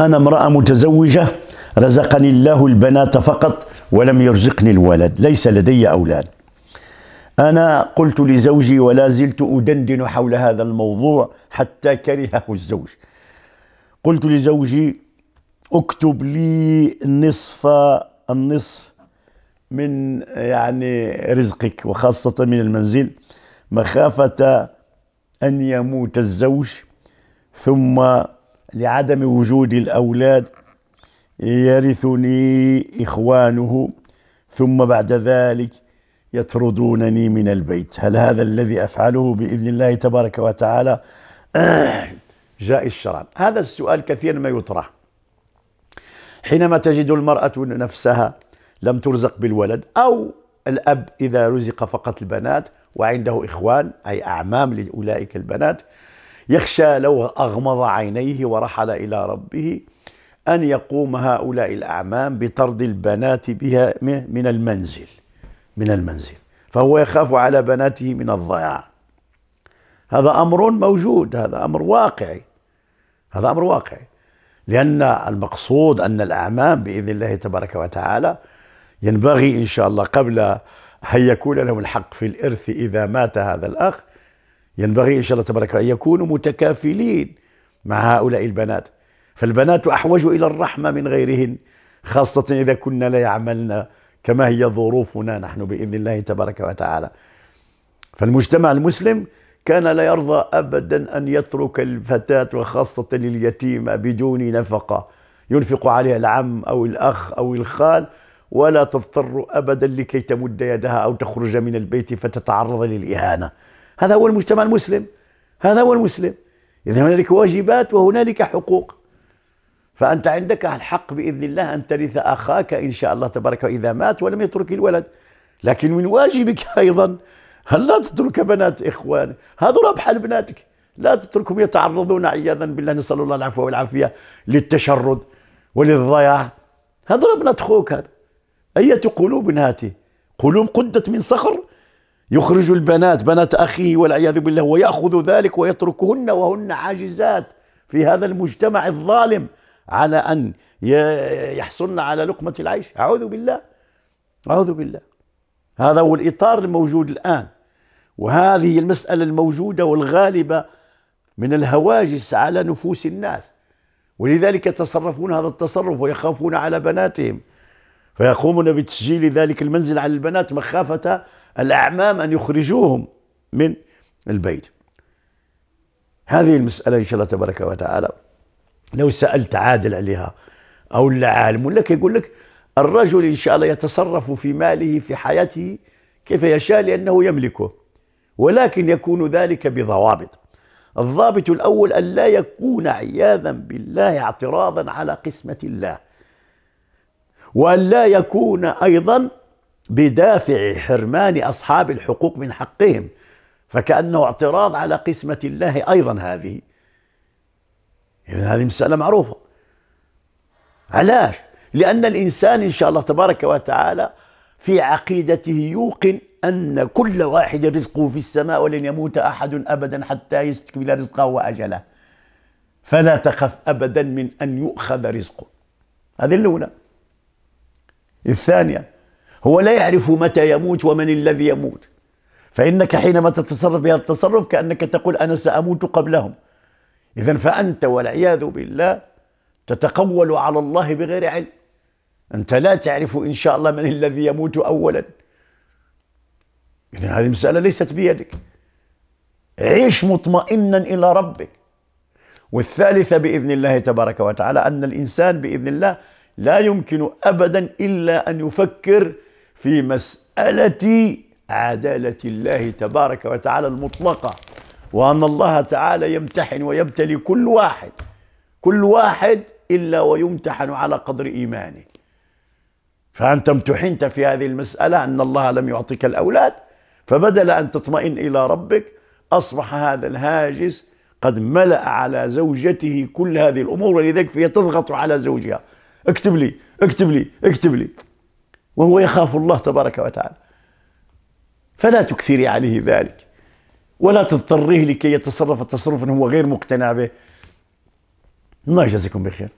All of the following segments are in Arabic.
أنا امرأة متزوجة رزقني الله البنات فقط ولم يرزقني الولد ليس لدي أولاد أنا قلت لزوجي ولا زلت أدندن حول هذا الموضوع حتى كرهه الزوج قلت لزوجي اكتب لي نصف النصف من يعني رزقك وخاصة من المنزل مخافة أن يموت الزوج ثم لعدم وجود الأولاد يرثني إخوانه ثم بعد ذلك يطردونني من البيت هل هذا الذي أفعله بإذن الله تبارك وتعالى جاء الشرع هذا السؤال كثيرا ما يطرح حينما تجد المرأة نفسها لم ترزق بالولد أو الأب إذا رزق فقط البنات وعنده إخوان أي أعمام لأولئك البنات يخشى لو أغمض عينيه ورحل إلى ربه أن يقوم هؤلاء الأعمام بطرد البنات بها من المنزل من المنزل فهو يخاف على بناته من الضياع هذا أمر موجود هذا أمر واقعي هذا أمر واقعي لأن المقصود أن الأعمام بإذن الله تبارك وتعالى ينبغي إن شاء الله قبل أن يكون لهم الحق في الإرث إذا مات هذا الأخ ينبغي إن شاء الله تبارك أن يكونوا متكافلين مع هؤلاء البنات فالبنات أحوج إلى الرحمة من غيرهن خاصة إذا كنا لا يعملن كما هي ظروفنا نحن بإذن الله تبارك وتعالى فالمجتمع المسلم كان لا يرضى أبدا أن يترك الفتاة وخاصة اليتيمة بدون نفقة ينفق عليها العم أو الأخ أو الخال ولا تضطر أبدا لكي تمد يدها أو تخرج من البيت فتتعرض للإهانة هذا هو المجتمع المسلم هذا هو المسلم إذا هنالك واجبات وهنالك حقوق فأنت عندك الحق بإذن الله أن ترث أخاك إن شاء الله تبارك إذا مات ولم يترك الولد لكن من واجبك أيضا أن لا تترك بنات إخوان هذا ربح لبناتك لا تتركهم يتعرضون عياذا بالله نسأل الله العفو والعافية للتشرد وللضياع هذا ابنة أخوك هذا أية قلوب هاته قلوب قدت من صخر يخرج البنات بنات أخيه والعياذ بالله ويأخذ ذلك ويتركهن وهن عاجزات في هذا المجتمع الظالم على أن يحصلن على لقمة العيش أعوذ بالله أعوذ بالله هذا هو الإطار الموجود الآن وهذه المسألة الموجودة والغالبة من الهواجس على نفوس الناس ولذلك يتصرفون هذا التصرف ويخافون على بناتهم فيقومون بتسجيل ذلك المنزل على البنات مخافة الأعمام أن يخرجوهم من البيت هذه المسألة إن شاء الله تبارك وتعالى لو سألت عادل عليها أو لا عالم لك يقول لك الرجل إن شاء الله يتصرف في ماله في حياته كيف يشاء لأنه يملكه ولكن يكون ذلك بضوابط الضابط الأول أن لا يكون عياذا بالله اعتراضا على قسمة الله وأن لا يكون أيضا بدافع حرمان أصحاب الحقوق من حقهم فكأنه اعتراض على قسمة الله أيضا هذه إذن هذه مسألة معروفة علاش؟ لأن الإنسان إن شاء الله تبارك وتعالى في عقيدته يوقن أن كل واحد رزقه في السماء ولن يموت أحد أبدا حتى يستكمل رزقه وأجله فلا تخف أبدا من أن يؤخذ رزقه هذه الأولى الثانية هو لا يعرف متى يموت ومن الذي يموت فإنك حينما تتصرف بهذا التصرف كأنك تقول أنا سأموت قبلهم إذا فأنت والعياذ بالله تتقول على الله بغير علم أنت لا تعرف إن شاء الله من الذي يموت أولا إذا هذه المسألة ليست بيدك عيش مطمئنا إلى ربك والثالثة بإذن الله تبارك وتعالى أن الإنسان بإذن الله لا يمكن أبدا إلا أن يفكر في مسألة عدالة الله تبارك وتعالى المطلقة وأن الله تعالى يمتحن ويبتلي كل واحد كل واحد إلا ويمتحن على قدر إيمانه فأنت امتحنت في هذه المسألة أن الله لم يعطيك الأولاد فبدل أن تطمئن إلى ربك أصبح هذا الهاجس قد ملأ على زوجته كل هذه الأمور ولذلك فهي تضغط على زوجها اكتب لي اكتب لي اكتب لي وهو يخاف الله تبارك وتعالى فلا تكثري عليه ذلك ولا تضطريه لكي يتصرف تصرفا هو غير مقتنع به الله يجزيكم بخير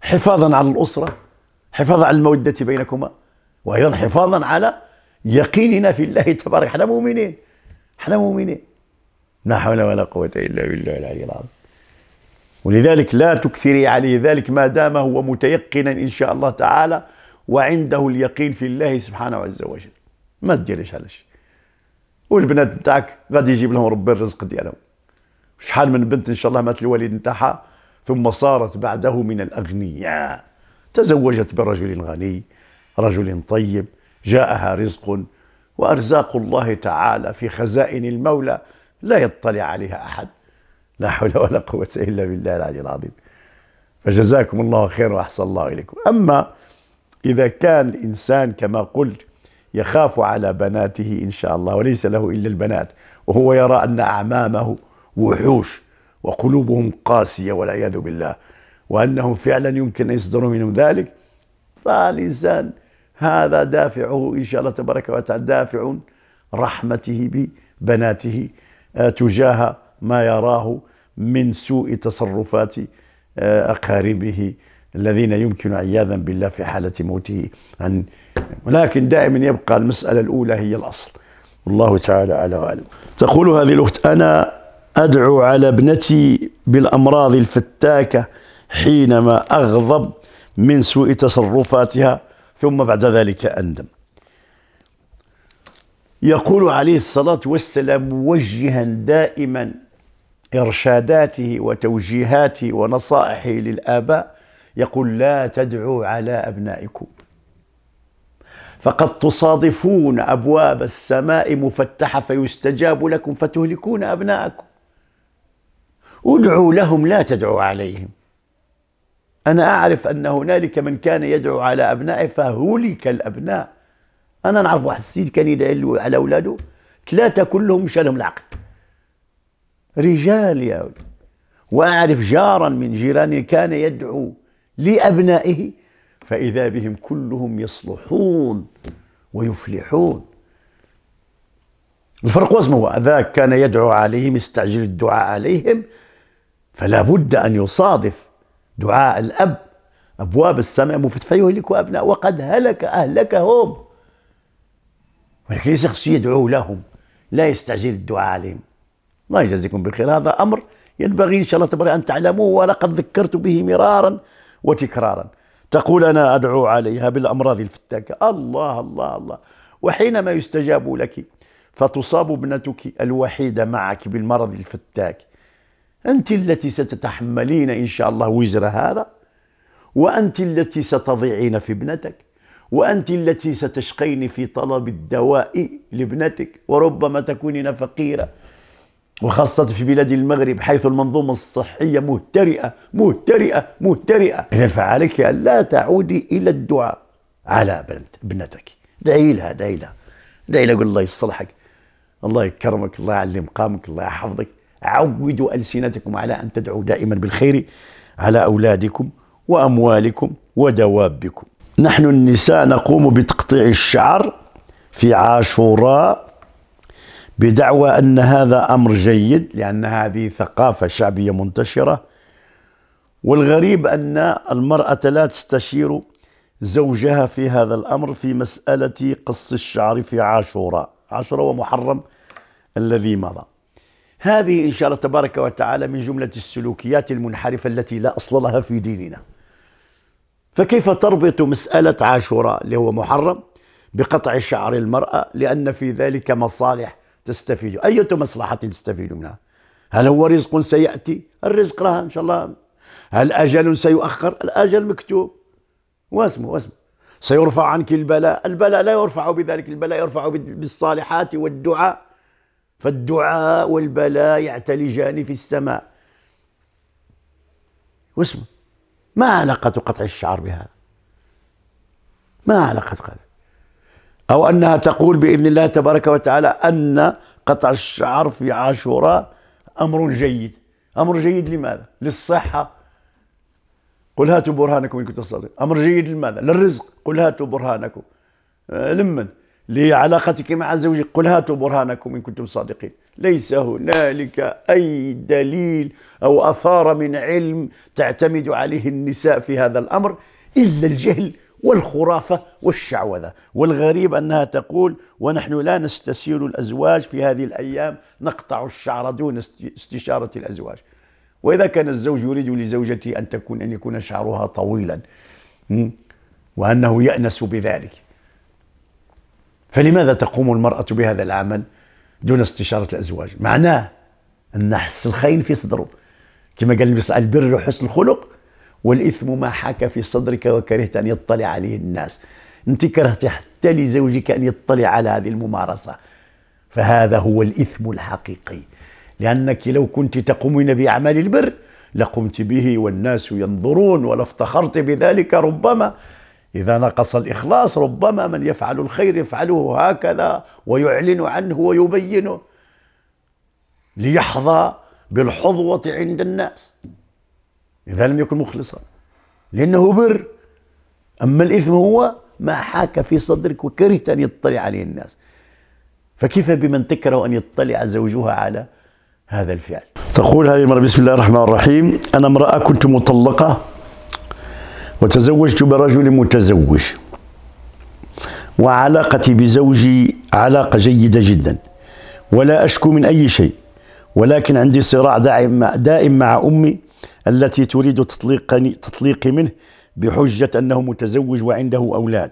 حفاظا على الأسرة حفاظا على المودة بينكما وأيضا حفاظا على يقيننا في الله تبارك احنا مؤمنين احنا مؤمنين لا حول ولا قوة إلا بالله العلي العظيم ولذلك لا تكثري عليه ذلك ما دام هو متيقنا إن شاء الله تعالى وعنده اليقين في الله سبحانه عز وجل ما تديرش هذا الشيء والبنات نتاعك غادي يجيب لهم ربي الرزق ديالهم شحال من بنت ان شاء الله مات الوالد نتاعها ثم صارت بعده من الاغنياء تزوجت برجل غني رجل طيب جاءها رزق وارزاق الله تعالى في خزائن المولى لا يطلع عليها احد لا حول ولا قوه الا بالله العلي العظيم فجزاكم الله خير واحسن الله اليكم اما إذا كان الإنسان كما قلت يخاف على بناته إن شاء الله وليس له إلا البنات وهو يرى أن أعمامه وحوش وقلوبهم قاسية والعياذ بالله وأنهم فعلا يمكن أن يصدروا منهم ذلك فالإنسان هذا دافعه إن شاء الله تبارك وتعالى دافع رحمته ببناته آه، تجاه ما يراه من سوء تصرفات آه، أقاربه الذين يمكن عياذا بالله في حالة موته أن ولكن دائما يبقى المسألة الأولى هي الأصل والله تعالى على وعلم تقول هذه الأخت أنا أدعو على ابنتي بالأمراض الفتاكة حينما أغضب من سوء تصرفاتها ثم بعد ذلك أندم يقول عليه الصلاة والسلام موجها دائما إرشاداته وتوجيهاته ونصائحه للآباء يقول لا تدعوا على أبنائكم فقد تصادفون أبواب السماء مفتحة فيستجاب لكم فتهلكون أبناءكم ادعوا لهم لا تدعوا عليهم أنا أعرف أن هنالك من كان يدعو على أبنائه فهلك الأبناء أنا نعرف واحد السيد كان يدعي على أولاده ثلاثة كلهم شالهم العقل رجال يا ولد وأعرف جارا من جيراني كان يدعو لأبنائه فإذا بهم كلهم يصلحون ويفلحون الفرق هو ذاك كان يدعو عليهم يستعجل الدعاء عليهم فلا بد أن يصادف دعاء الأب أبواب السماء مفت فيهلك أبناء وقد هلك أهلكهم ولكن ليس شخص يدعو لهم لا يستعجل الدعاء عليهم الله يجازيكم بالخير هذا أمر ينبغي إن شاء الله تبارك أن تعلموه ولقد ذكرت به مرارا وتكرارا تقول أنا أدعو عليها بالأمراض الفتاكة الله الله الله وحينما يستجاب لك فتصاب ابنتك الوحيدة معك بالمرض الفتاك أنت التي ستتحملين إن شاء الله وزر هذا وأنت التي ستضيعين في ابنتك وأنت التي ستشقين في طلب الدواء لابنتك وربما تكونين فقيرة وخاصة في بلاد المغرب حيث المنظومة الصحية مهترئة مهترئة مهترئة إذا فعليك أن لا تعودي إلى الدعاء على بنت ابنتك دعي لها دعي لها دعي لها قول الله يصلحك الله يكرمك الله يعلي مقامك الله يحفظك عودوا ألسنتكم على أن تدعوا دائما بالخير على أولادكم وأموالكم ودوابكم نحن النساء نقوم بتقطيع الشعر في عاشوراء بدعوى أن هذا أمر جيد لأن هذه ثقافة شعبية منتشرة والغريب أن المرأة لا تستشير زوجها في هذا الأمر في مسألة قص الشعر في عاشوراء عاشوراء ومحرم الذي مضى هذه إن شاء الله تبارك وتعالى من جملة السلوكيات المنحرفة التي لا أصل لها في ديننا فكيف تربط مسألة عاشوراء اللي هو محرم بقطع شعر المرأة لأن في ذلك مصالح تستفيدوا أية مصلحة تستفيدوا منها هل هو رزق سيأتي الرزق راه إن شاء الله هل أجل سيؤخر الأجل مكتوب واسمه واسمه سيرفع عنك البلاء البلاء لا يرفع بذلك البلاء يرفع بالصالحات والدعاء فالدعاء والبلاء يعتلجان في السماء واسمه ما علاقة قطع الشعر بهذا ما علاقة قطع أو أنها تقول بإذن الله تبارك وتعالى أن قطع الشعر في عاشوراء أمر جيد أمر جيد لماذا؟ للصحة قل هاتوا برهانكم إن كنتم صادقين أمر جيد لماذا؟ للرزق قل هاتوا برهانكم آه، لمن؟ لعلاقتك مع زوجك قل هاتوا برهانكم إن كنتم صادقين ليس هنالك أي دليل أو أثار من علم تعتمد عليه النساء في هذا الأمر إلا الجهل والخرافة والشعوذة والغريب أنها تقول ونحن لا نستسير الأزواج في هذه الأيام نقطع الشعر دون استشارة الأزواج وإذا كان الزوج يريد لزوجته أن تكون أن يكون شعرها طويلا وأنه يأنس بذلك فلماذا تقوم المرأة بهذا العمل دون استشارة الأزواج معناه أن حس الخين في صدره كما قال النبي البر وحسن الخلق والإثم ما حاك في صدرك وكرهت أن يطلع عليه الناس أنت كرهت حتى لزوجك أن يطلع على هذه الممارسة فهذا هو الإثم الحقيقي لأنك لو كنت تقومين بأعمال البر لقمت به والناس ينظرون ولافتخرت بذلك ربما إذا نقص الإخلاص ربما من يفعل الخير يفعله هكذا ويعلن عنه ويبينه ليحظى بالحظوة عند الناس إذا لم يكن مخلصا لأنه بر أما الإثم هو ما حاك في صدرك وكرهت أن يطلع عليه الناس فكيف بمن تكره أن يطلع زوجها على هذا الفعل تقول هذه المرأة بسم الله الرحمن الرحيم أنا امرأة كنت مطلقة وتزوجت برجل متزوج وعلاقتي بزوجي علاقة جيدة جدا ولا أشكو من أي شيء ولكن عندي صراع دائم مع, دائم مع أمي التي تريد تطليق تطليقي منه بحجة أنه متزوج وعنده أولاد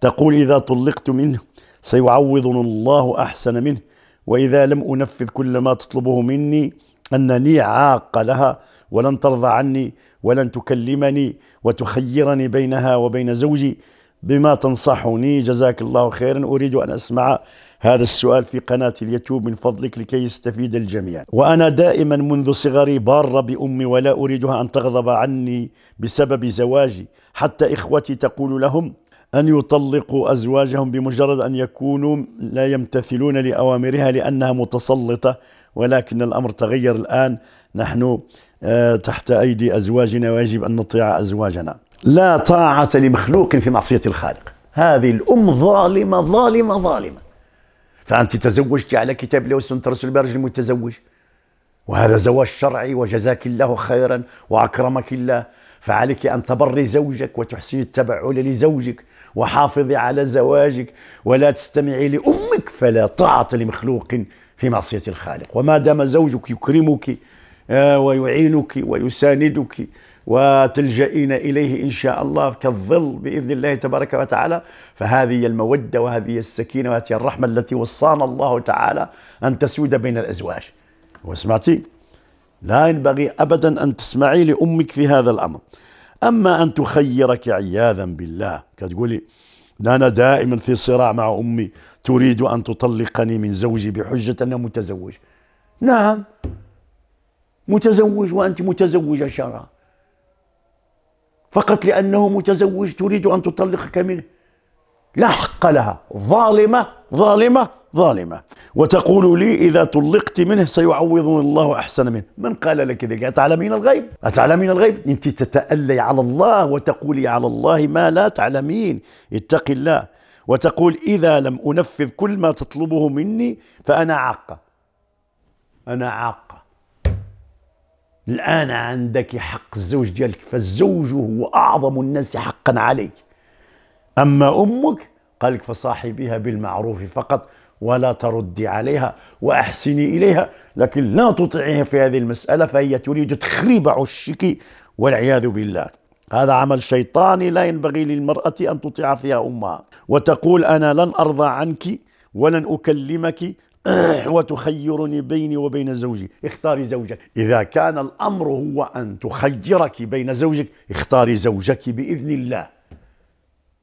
تقول إذا طلقت منه سيعوضني الله أحسن منه وإذا لم أنفذ كل ما تطلبه مني أنني عاق لها ولن ترضى عني ولن تكلمني وتخيرني بينها وبين زوجي بما تنصحني جزاك الله خيرا أريد أن أسمع هذا السؤال في قناة اليوتيوب من فضلك لكي يستفيد الجميع وأنا دائما منذ صغري بارة بأمي ولا أريدها أن تغضب عني بسبب زواجي حتى إخوتي تقول لهم أن يطلقوا أزواجهم بمجرد أن يكونوا لا يمتثلون لأوامرها لأنها متسلطة ولكن الأمر تغير الآن نحن آه، تحت أيدي أزواجنا ويجب أن نطيع أزواجنا لا طاعة لمخلوق في معصية الخالق هذه الأم ظالمة ظالمة ظالمة فأنت تزوجت على كتاب الله وسنة رسول الله رجل متزوج وهذا زواج شرعي وجزاك الله خيرا وأكرمك الله فعليك أن تبري زوجك وتحسني التبعل لزوجك وحافظي على زواجك ولا تستمعي لأمك فلا طاعة لمخلوق في معصية الخالق وما دام زوجك يكرمك آه، ويعينك ويساندك وتلجئين إليه إن شاء الله كالظل بإذن الله تبارك وتعالى فهذه المودة وهذه السكينة وهذه الرحمة التي وصانا الله تعالى أن تسود بين الأزواج وسمعتي لا ينبغي أبدا أن تسمعي لأمك في هذا الأمر أما أن تخيرك عياذا بالله كتقولي أنا دائما في صراع مع أمي تريد أن تطلقني من زوجي بحجة أنه متزوج نعم متزوج وأنت متزوجة شرعا فقط لأنه متزوج تريد أن تطلقك منه لا حق لها ظالمة ظالمة ظالمة وتقول لي إذا طلقت منه سيعوضني الله أحسن منه من قال لك ذلك أتعلمين الغيب أتعلمين الغيب أنت تتألي على الله وتقولي على الله ما لا تعلمين اتقي الله وتقول إذا لم أنفذ كل ما تطلبه مني فأنا عاقة أنا عاقة الآن عندك حق الزوج ديالك فالزوج هو أعظم الناس حقا عليك أما أمك قال لك فصاحبيها بالمعروف فقط ولا تردي عليها وأحسني إليها لكن لا تطيعيها في هذه المسألة فهي تريد تخريب عشك والعياذ بالله هذا عمل شيطاني لا ينبغي للمرأة أن تطيع فيها أمها وتقول أنا لن أرضى عنك ولن أكلمك آه، وتخيرني بيني وبين زوجي اختاري زوجك إذا كان الأمر هو أن تخيرك بين زوجك اختاري زوجك بإذن الله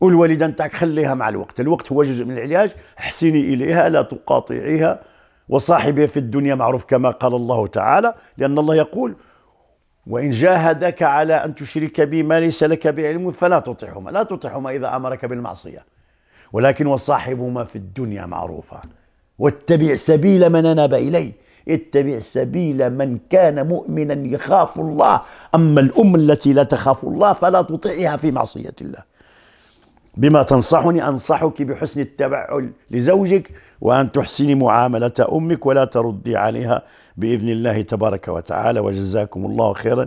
والوالدة نتاعك خليها مع الوقت الوقت هو جزء من العلاج احسني إليها لا تقاطعيها وصاحبها في الدنيا معروف كما قال الله تعالى لأن الله يقول وإن جاهدك على أن تشرك بي ما ليس لك بعلم فلا تطعهما لا تطعهما إذا أمرك بالمعصية ولكن وصاحبهما في الدنيا معروفا واتبع سبيل من أناب إليه اتبع سبيل من كان مؤمنا يخاف الله أما الأم التي لا تخاف الله فلا تطيعها في معصية الله بما تنصحني أنصحك بحسن التبعل لزوجك وأن تحسني معاملة أمك ولا تردي عليها بإذن الله تبارك وتعالى وجزاكم الله خيرا